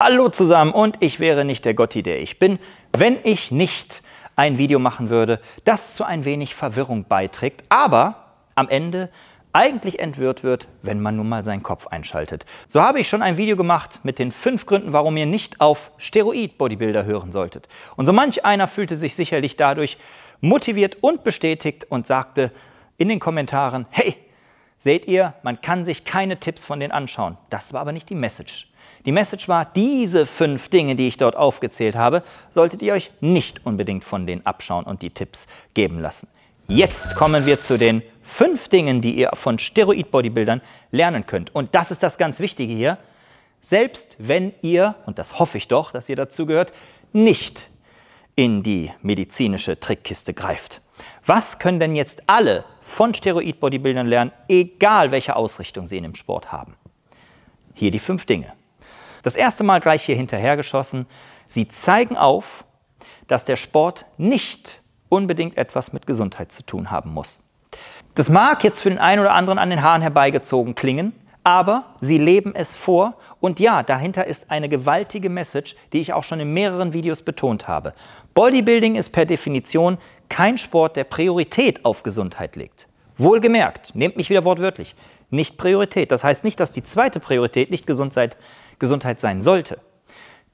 Hallo zusammen und ich wäre nicht der Gotti, der ich bin, wenn ich nicht ein Video machen würde, das zu ein wenig Verwirrung beiträgt, aber am Ende eigentlich entwirrt wird, wenn man nun mal seinen Kopf einschaltet. So habe ich schon ein Video gemacht mit den fünf Gründen, warum ihr nicht auf Steroid-Bodybuilder hören solltet. Und so manch einer fühlte sich sicherlich dadurch motiviert und bestätigt und sagte in den Kommentaren, hey, seht ihr, man kann sich keine Tipps von denen anschauen. Das war aber nicht die Message. Die Message war, diese fünf Dinge, die ich dort aufgezählt habe, solltet ihr euch nicht unbedingt von denen abschauen und die Tipps geben lassen. Jetzt kommen wir zu den fünf Dingen, die ihr von Steroid-Bodybuildern lernen könnt. Und das ist das ganz Wichtige hier. Selbst wenn ihr, und das hoffe ich doch, dass ihr dazu gehört, nicht in die medizinische Trickkiste greift. Was können denn jetzt alle von Steroid-Bodybuildern lernen, egal welche Ausrichtung sie in dem Sport haben? Hier die fünf Dinge. Das erste Mal gleich hier hinterhergeschossen. Sie zeigen auf, dass der Sport nicht unbedingt etwas mit Gesundheit zu tun haben muss. Das mag jetzt für den einen oder anderen an den Haaren herbeigezogen klingen, aber sie leben es vor und ja, dahinter ist eine gewaltige Message, die ich auch schon in mehreren Videos betont habe. Bodybuilding ist per Definition kein Sport, der Priorität auf Gesundheit legt. Wohlgemerkt, nehmt mich wieder wortwörtlich, nicht Priorität. Das heißt nicht, dass die zweite Priorität nicht Gesundheit Gesundheit sein sollte.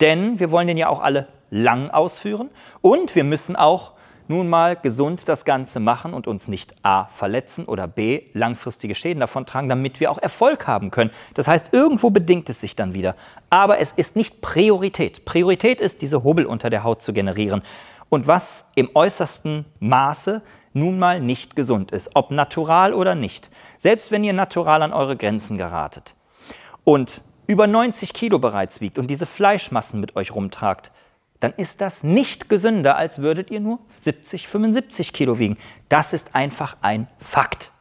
Denn wir wollen den ja auch alle lang ausführen und wir müssen auch nun mal gesund das Ganze machen und uns nicht a. verletzen oder b. langfristige Schäden davon tragen, damit wir auch Erfolg haben können. Das heißt, irgendwo bedingt es sich dann wieder. Aber es ist nicht Priorität. Priorität ist, diese Hubbel unter der Haut zu generieren. Und was im äußersten Maße nun mal nicht gesund ist, ob natural oder nicht. Selbst wenn ihr natural an eure Grenzen geratet. Und über 90 Kilo bereits wiegt und diese Fleischmassen mit euch rumtragt, dann ist das nicht gesünder, als würdet ihr nur 70, 75 Kilo wiegen. Das ist einfach ein Fakt.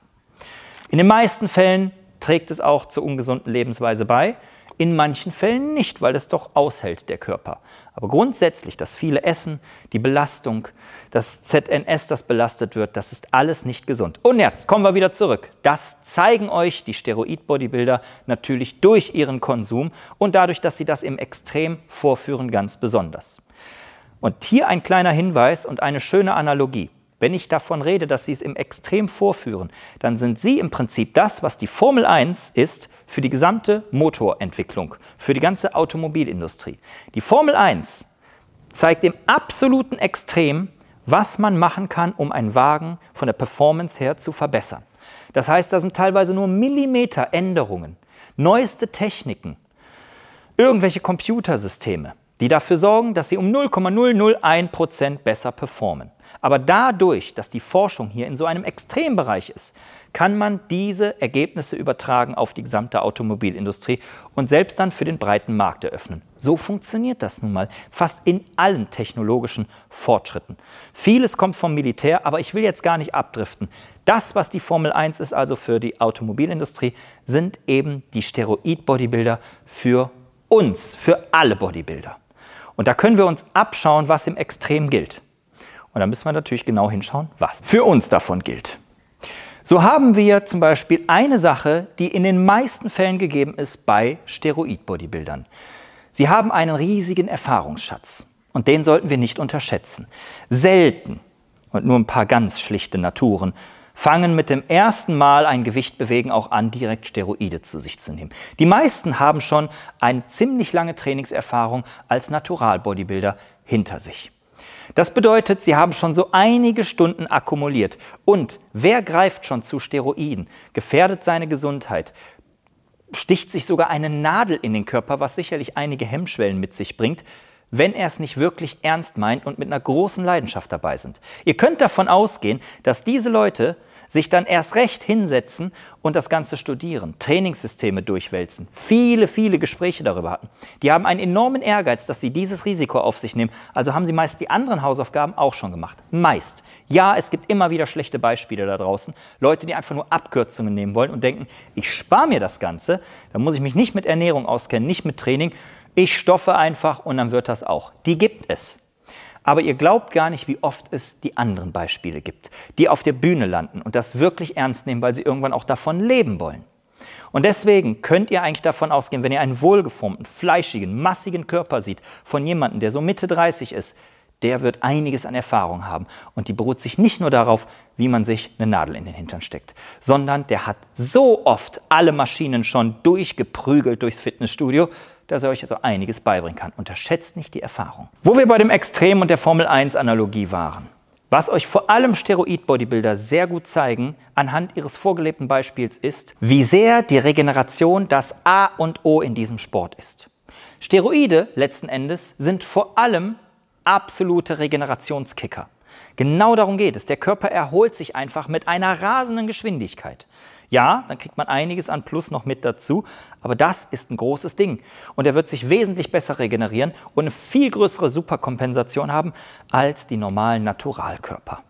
In den meisten Fällen trägt es auch zur ungesunden Lebensweise bei in manchen Fällen nicht, weil es doch aushält der Körper. Aber grundsätzlich, das viele Essen, die Belastung, das ZNS, das belastet wird, das ist alles nicht gesund. Und jetzt kommen wir wieder zurück. Das zeigen euch die Steroid-Bodybuilder natürlich durch ihren Konsum und dadurch, dass sie das im Extrem vorführen, ganz besonders. Und hier ein kleiner Hinweis und eine schöne Analogie. Wenn ich davon rede, dass sie es im Extrem vorführen, dann sind sie im Prinzip das, was die Formel 1 ist, für die gesamte Motorentwicklung, für die ganze Automobilindustrie. Die Formel 1 zeigt im absoluten Extrem, was man machen kann, um einen Wagen von der Performance her zu verbessern. Das heißt, da sind teilweise nur Millimeter Änderungen, neueste Techniken, irgendwelche Computersysteme die dafür sorgen, dass sie um 0,001% besser performen. Aber dadurch, dass die Forschung hier in so einem Extrembereich ist, kann man diese Ergebnisse übertragen auf die gesamte Automobilindustrie und selbst dann für den breiten Markt eröffnen. So funktioniert das nun mal fast in allen technologischen Fortschritten. Vieles kommt vom Militär, aber ich will jetzt gar nicht abdriften. Das, was die Formel 1 ist, also für die Automobilindustrie, sind eben die Steroid-Bodybuilder für uns, für alle Bodybuilder. Und da können wir uns abschauen, was im Extrem gilt. Und da müssen wir natürlich genau hinschauen, was für uns davon gilt. So haben wir zum Beispiel eine Sache, die in den meisten Fällen gegeben ist bei Steroid-Bodybuildern. Sie haben einen riesigen Erfahrungsschatz und den sollten wir nicht unterschätzen. Selten und nur ein paar ganz schlichte Naturen fangen mit dem ersten Mal ein Gewicht bewegen auch an, direkt Steroide zu sich zu nehmen. Die meisten haben schon eine ziemlich lange Trainingserfahrung als Natural-Bodybuilder hinter sich. Das bedeutet, sie haben schon so einige Stunden akkumuliert. Und wer greift schon zu Steroiden, gefährdet seine Gesundheit, sticht sich sogar eine Nadel in den Körper, was sicherlich einige Hemmschwellen mit sich bringt, wenn er es nicht wirklich ernst meint und mit einer großen Leidenschaft dabei sind. Ihr könnt davon ausgehen, dass diese Leute sich dann erst recht hinsetzen und das Ganze studieren, Trainingssysteme durchwälzen, viele, viele Gespräche darüber hatten. Die haben einen enormen Ehrgeiz, dass sie dieses Risiko auf sich nehmen. Also haben sie meist die anderen Hausaufgaben auch schon gemacht. Meist. Ja, es gibt immer wieder schlechte Beispiele da draußen. Leute, die einfach nur Abkürzungen nehmen wollen und denken, ich spare mir das Ganze, dann muss ich mich nicht mit Ernährung auskennen, nicht mit Training. Ich stoffe einfach und dann wird das auch. Die gibt es. Aber ihr glaubt gar nicht, wie oft es die anderen Beispiele gibt, die auf der Bühne landen und das wirklich ernst nehmen, weil sie irgendwann auch davon leben wollen. Und deswegen könnt ihr eigentlich davon ausgehen, wenn ihr einen wohlgeformten, fleischigen, massigen Körper sieht von jemandem, der so Mitte 30 ist, der wird einiges an Erfahrung haben. Und die beruht sich nicht nur darauf, wie man sich eine Nadel in den Hintern steckt, sondern der hat so oft alle Maschinen schon durchgeprügelt durchs Fitnessstudio, dass er euch also einiges beibringen kann. Unterschätzt nicht die Erfahrung. Wo wir bei dem Extrem und der Formel 1 Analogie waren. Was euch vor allem Steroid-Bodybuilder sehr gut zeigen, anhand ihres vorgelebten Beispiels ist, wie sehr die Regeneration das A und O in diesem Sport ist. Steroide letzten Endes sind vor allem absolute Regenerationskicker. Genau darum geht es. Der Körper erholt sich einfach mit einer rasenden Geschwindigkeit. Ja, dann kriegt man einiges an Plus noch mit dazu, aber das ist ein großes Ding. Und er wird sich wesentlich besser regenerieren und eine viel größere Superkompensation haben als die normalen Naturalkörper.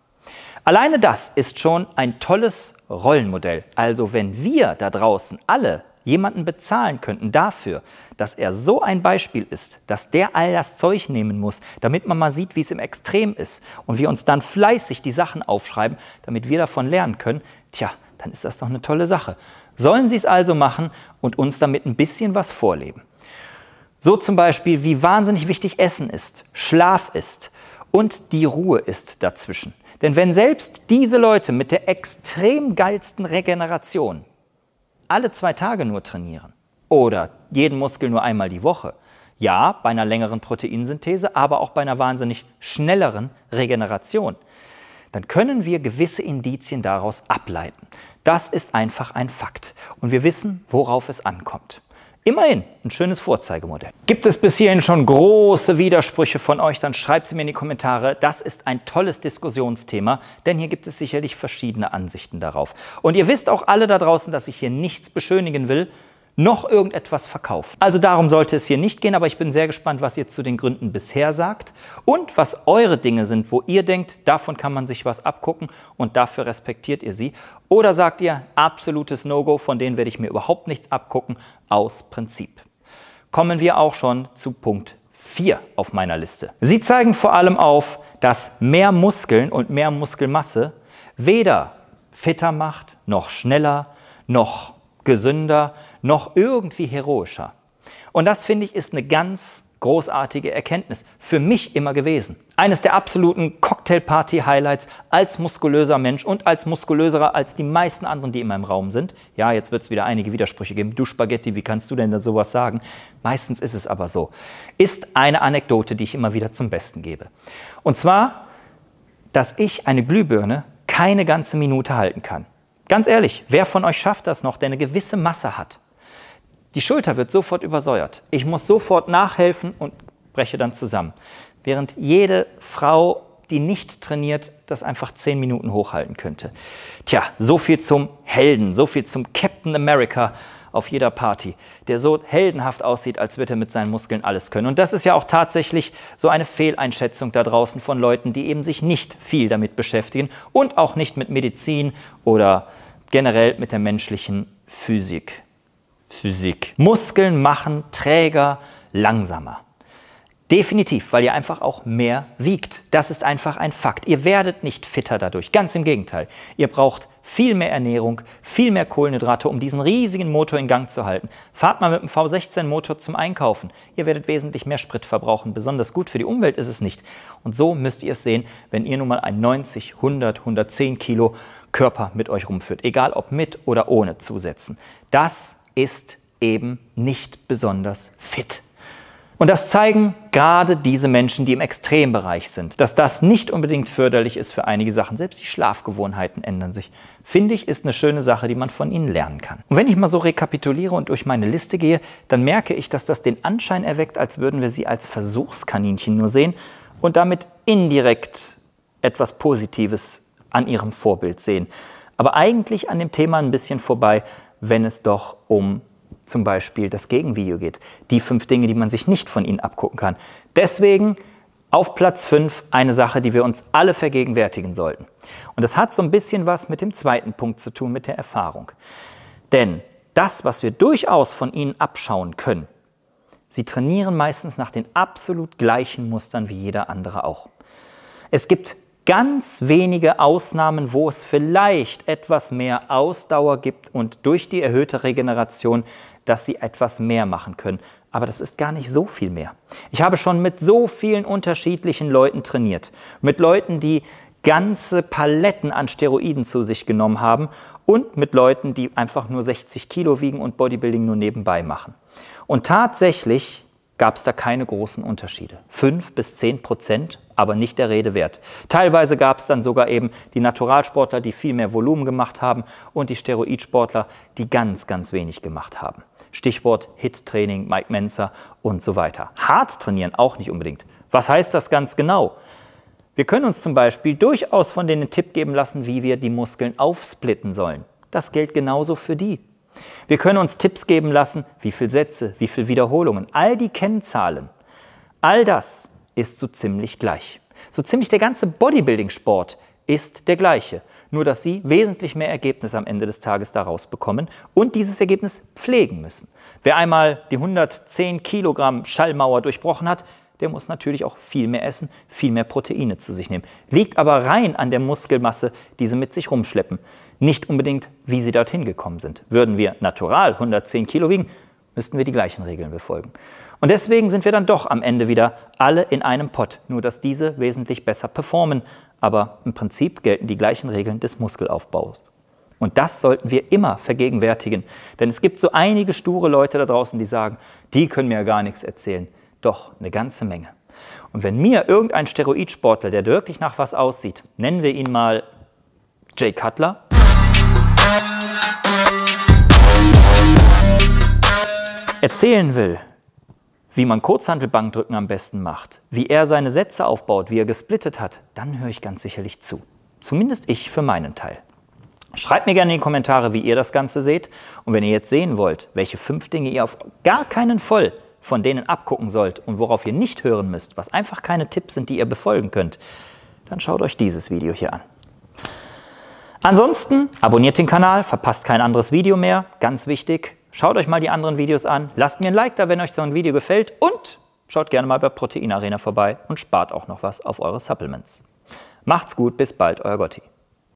Alleine das ist schon ein tolles Rollenmodell. Also wenn wir da draußen alle jemanden bezahlen könnten dafür, dass er so ein Beispiel ist, dass der all das Zeug nehmen muss, damit man mal sieht, wie es im Extrem ist und wir uns dann fleißig die Sachen aufschreiben, damit wir davon lernen können, tja, dann ist das doch eine tolle Sache. Sollen sie es also machen und uns damit ein bisschen was vorleben. So zum Beispiel, wie wahnsinnig wichtig Essen ist, Schlaf ist und die Ruhe ist dazwischen. Denn wenn selbst diese Leute mit der extrem geilsten Regeneration alle zwei Tage nur trainieren oder jeden Muskel nur einmal die Woche. Ja, bei einer längeren Proteinsynthese, aber auch bei einer wahnsinnig schnelleren Regeneration. Dann können wir gewisse Indizien daraus ableiten. Das ist einfach ein Fakt. Und wir wissen, worauf es ankommt. Immerhin ein schönes Vorzeigemodell. Gibt es bis hierhin schon große Widersprüche von euch, dann schreibt sie mir in die Kommentare. Das ist ein tolles Diskussionsthema, denn hier gibt es sicherlich verschiedene Ansichten darauf. Und ihr wisst auch alle da draußen, dass ich hier nichts beschönigen will, noch irgendetwas verkaufen. Also darum sollte es hier nicht gehen, aber ich bin sehr gespannt, was ihr zu den Gründen bisher sagt und was eure Dinge sind, wo ihr denkt, davon kann man sich was abgucken und dafür respektiert ihr sie. Oder sagt ihr, absolutes No-Go, von denen werde ich mir überhaupt nichts abgucken, aus Prinzip. Kommen wir auch schon zu Punkt 4 auf meiner Liste. Sie zeigen vor allem auf, dass mehr Muskeln und mehr Muskelmasse weder fitter macht, noch schneller, noch gesünder, noch irgendwie heroischer. Und das finde ich ist eine ganz großartige Erkenntnis. Für mich immer gewesen. Eines der absoluten Cocktailparty-Highlights als muskulöser Mensch und als muskulöserer als die meisten anderen, die in meinem Raum sind. Ja, jetzt wird es wieder einige Widersprüche geben. Du Spaghetti, wie kannst du denn da sowas sagen? Meistens ist es aber so. Ist eine Anekdote, die ich immer wieder zum Besten gebe. Und zwar, dass ich eine Glühbirne keine ganze Minute halten kann. Ganz ehrlich, wer von euch schafft das noch, der eine gewisse Masse hat? Die Schulter wird sofort übersäuert. Ich muss sofort nachhelfen und breche dann zusammen. Während jede Frau, die nicht trainiert, das einfach zehn Minuten hochhalten könnte. Tja, so viel zum Helden, so viel zum Captain America auf jeder Party, der so heldenhaft aussieht, als würde er mit seinen Muskeln alles können. Und das ist ja auch tatsächlich so eine Fehleinschätzung da draußen von Leuten, die eben sich nicht viel damit beschäftigen und auch nicht mit Medizin oder generell mit der menschlichen Physik. Physik. Muskeln machen Träger langsamer. Definitiv, weil ihr einfach auch mehr wiegt. Das ist einfach ein Fakt. Ihr werdet nicht fitter dadurch. Ganz im Gegenteil. Ihr braucht viel mehr Ernährung, viel mehr Kohlenhydrate, um diesen riesigen Motor in Gang zu halten. Fahrt mal mit dem V16-Motor zum Einkaufen. Ihr werdet wesentlich mehr Sprit verbrauchen. Besonders gut für die Umwelt ist es nicht. Und so müsst ihr es sehen, wenn ihr nun mal ein 90, 100, 110 Kilo Körper mit euch rumführt. Egal ob mit oder ohne Zusätzen. Das ist eben nicht besonders fit. Und das zeigen gerade diese Menschen, die im Extrembereich sind, dass das nicht unbedingt förderlich ist für einige Sachen. Selbst die Schlafgewohnheiten ändern sich. Finde ich, ist eine schöne Sache, die man von ihnen lernen kann. Und wenn ich mal so rekapituliere und durch meine Liste gehe, dann merke ich, dass das den Anschein erweckt, als würden wir sie als Versuchskaninchen nur sehen und damit indirekt etwas Positives an ihrem Vorbild sehen. Aber eigentlich an dem Thema ein bisschen vorbei, wenn es doch um zum Beispiel das Gegenvideo geht. Die fünf Dinge, die man sich nicht von ihnen abgucken kann. Deswegen auf Platz 5 eine Sache, die wir uns alle vergegenwärtigen sollten. Und das hat so ein bisschen was mit dem zweiten Punkt zu tun, mit der Erfahrung. Denn das, was wir durchaus von ihnen abschauen können, sie trainieren meistens nach den absolut gleichen Mustern wie jeder andere auch. Es gibt ganz wenige Ausnahmen, wo es vielleicht etwas mehr Ausdauer gibt und durch die erhöhte Regeneration dass sie etwas mehr machen können. Aber das ist gar nicht so viel mehr. Ich habe schon mit so vielen unterschiedlichen Leuten trainiert. Mit Leuten, die ganze Paletten an Steroiden zu sich genommen haben und mit Leuten, die einfach nur 60 Kilo wiegen und Bodybuilding nur nebenbei machen. Und tatsächlich gab es da keine großen Unterschiede. Fünf bis zehn Prozent, aber nicht der Rede wert. Teilweise gab es dann sogar eben die Naturalsportler, die viel mehr Volumen gemacht haben und die Steroidsportler, die ganz, ganz wenig gemacht haben. Stichwort HIT-Training, Mike Menzer und so weiter. Hart trainieren auch nicht unbedingt. Was heißt das ganz genau? Wir können uns zum Beispiel durchaus von denen einen Tipp geben lassen, wie wir die Muskeln aufsplitten sollen. Das gilt genauso für die. Wir können uns Tipps geben lassen, wie viele Sätze, wie viele Wiederholungen, all die Kennzahlen. All das ist so ziemlich gleich. So ziemlich der ganze Bodybuilding-Sport ist der gleiche, nur dass Sie wesentlich mehr Ergebnis am Ende des Tages daraus bekommen und dieses Ergebnis pflegen müssen. Wer einmal die 110 Kilogramm Schallmauer durchbrochen hat, der muss natürlich auch viel mehr essen, viel mehr Proteine zu sich nehmen. Liegt aber rein an der Muskelmasse, die sie mit sich rumschleppen. Nicht unbedingt, wie sie dorthin gekommen sind. Würden wir natural 110 Kilo wiegen, müssten wir die gleichen Regeln befolgen. Und deswegen sind wir dann doch am Ende wieder alle in einem Pott, nur dass diese wesentlich besser performen aber im Prinzip gelten die gleichen Regeln des Muskelaufbaus. Und das sollten wir immer vergegenwärtigen, denn es gibt so einige sture Leute da draußen, die sagen, die können mir ja gar nichts erzählen. Doch, eine ganze Menge. Und wenn mir irgendein Steroidsportler, der wirklich nach was aussieht, nennen wir ihn mal Jay Cutler, erzählen will, wie man Kurzhantelbankdrücken am besten macht, wie er seine Sätze aufbaut, wie er gesplittet hat, dann höre ich ganz sicherlich zu. Zumindest ich für meinen Teil. Schreibt mir gerne in die Kommentare, wie ihr das Ganze seht. Und wenn ihr jetzt sehen wollt, welche fünf Dinge ihr auf gar keinen Fall von denen abgucken sollt und worauf ihr nicht hören müsst, was einfach keine Tipps sind, die ihr befolgen könnt, dann schaut euch dieses Video hier an. Ansonsten abonniert den Kanal, verpasst kein anderes Video mehr, ganz wichtig, Schaut euch mal die anderen Videos an, lasst mir ein Like da, wenn euch so ein Video gefällt und schaut gerne mal bei Protein Arena vorbei und spart auch noch was auf eure Supplements. Macht's gut, bis bald, euer Gotti.